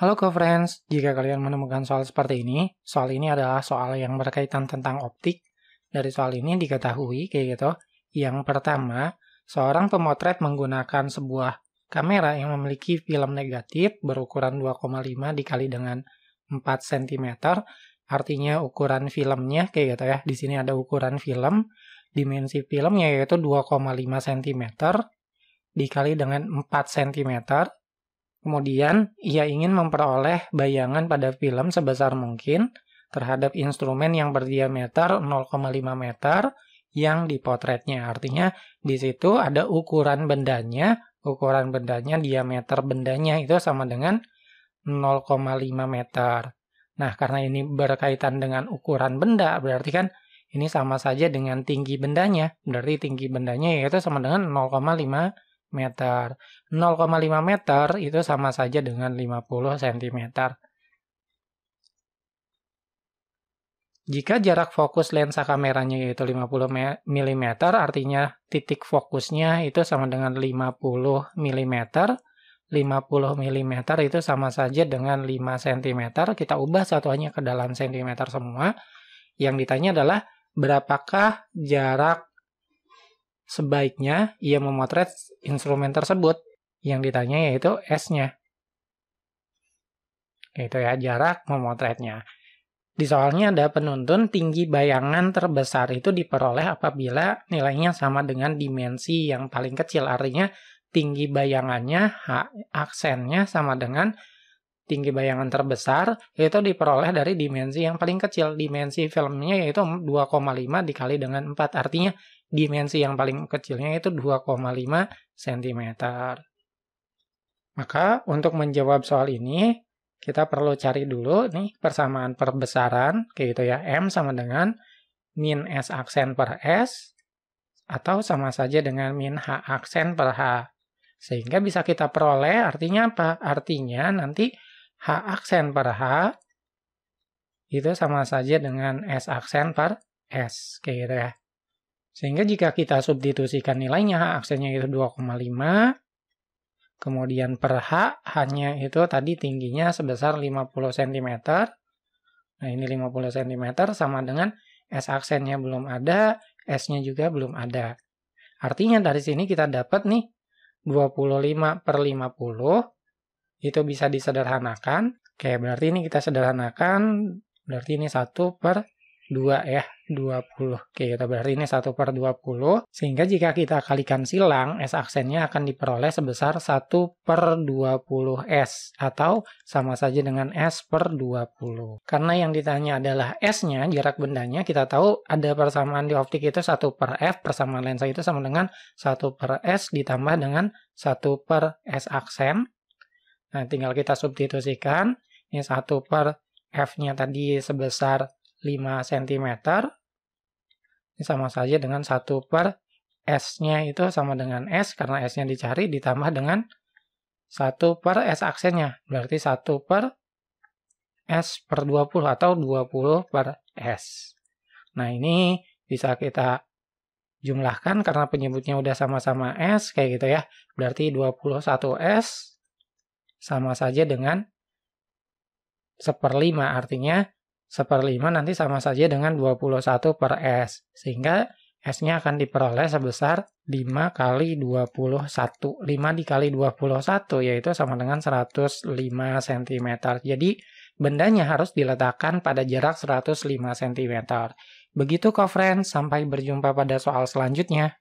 Halo co-friends, jika kalian menemukan soal seperti ini, soal ini adalah soal yang berkaitan tentang optik. Dari soal ini diketahui kayak gitu, yang pertama, seorang pemotret menggunakan sebuah kamera yang memiliki film negatif berukuran 2,5 dikali dengan 4 cm, artinya ukuran filmnya kayak gitu ya. Di sini ada ukuran film, dimensi filmnya yaitu 2,5 cm dikali dengan 4 cm Kemudian, ia ingin memperoleh bayangan pada film sebesar mungkin terhadap instrumen yang berdiameter 0,5 meter yang dipotretnya. Artinya, di situ ada ukuran bendanya, ukuran bendanya, diameter bendanya itu sama dengan 0,5 meter. Nah, karena ini berkaitan dengan ukuran benda, berarti kan ini sama saja dengan tinggi bendanya. Berarti tinggi bendanya yaitu sama dengan 0,5 meter meter. 0,5 meter itu sama saja dengan 50 cm. Jika jarak fokus lensa kameranya yaitu 50 mm, artinya titik fokusnya itu sama dengan 50 mm. 50 mm itu sama saja dengan 5 cm. Kita ubah satuannya ke dalam cm semua. Yang ditanya adalah berapakah jarak Sebaiknya ia memotret instrumen tersebut. Yang ditanya yaitu S-nya. Itu ya, jarak memotretnya. Di soalnya ada penuntun tinggi bayangan terbesar itu diperoleh apabila nilainya sama dengan dimensi yang paling kecil. Artinya tinggi bayangannya, aksennya sama dengan tinggi bayangan terbesar itu diperoleh dari dimensi yang paling kecil. Dimensi filmnya yaitu 2,5 dikali dengan 4. Artinya dimensi yang paling kecilnya itu 2,5 cm. Maka untuk menjawab soal ini, kita perlu cari dulu nih persamaan perbesaran, kayak gitu ya, M sama dengan min S aksen per S, atau sama saja dengan min H aksen per H. Sehingga bisa kita peroleh, artinya apa? Artinya nanti H aksen per H itu sama saja dengan S aksen per S, kayak gitu ya. Sehingga jika kita substitusikan nilainya, aksennya itu 2,5, kemudian per H, hanya itu tadi tingginya sebesar 50 cm. Nah ini 50 cm sama dengan S aksennya belum ada, S-nya juga belum ada. Artinya dari sini kita dapat nih 25 per 50, itu bisa disederhanakan. Oke, berarti ini kita sederhanakan, berarti ini 1 per 2 ya, 20. Oke, kita berarti ini 1 per 20. Sehingga jika kita kalikan silang, S aksennya akan diperoleh sebesar 1 per 20 S. Atau sama saja dengan S per 20. Karena yang ditanya adalah S-nya, jarak bendanya, kita tahu ada persamaan di optik itu 1 per F, persamaan lensa itu sama dengan 1 per S ditambah dengan 1 per S aksen. Nah, tinggal kita substitusikan. Ini 1 per F-nya tadi sebesar 5 cm. Ini sama saja dengan 1 per S-nya itu sama dengan S, karena S-nya dicari ditambah dengan 1 per S aksennya. Berarti 1 per S per 20 atau 20 per S. Nah ini bisa kita jumlahkan karena penyebutnya udah sama-sama S kayak gitu ya. Berarti 21S sama saja dengan 5, artinya seperlima nanti sama saja dengan 21 per S. Sehingga S-nya akan diperoleh sebesar 5 kali 21. 5 dikali 21 yaitu sama dengan 105 cm. Jadi bendanya harus diletakkan pada jarak 105 cm. Begitu kok friends, sampai berjumpa pada soal selanjutnya.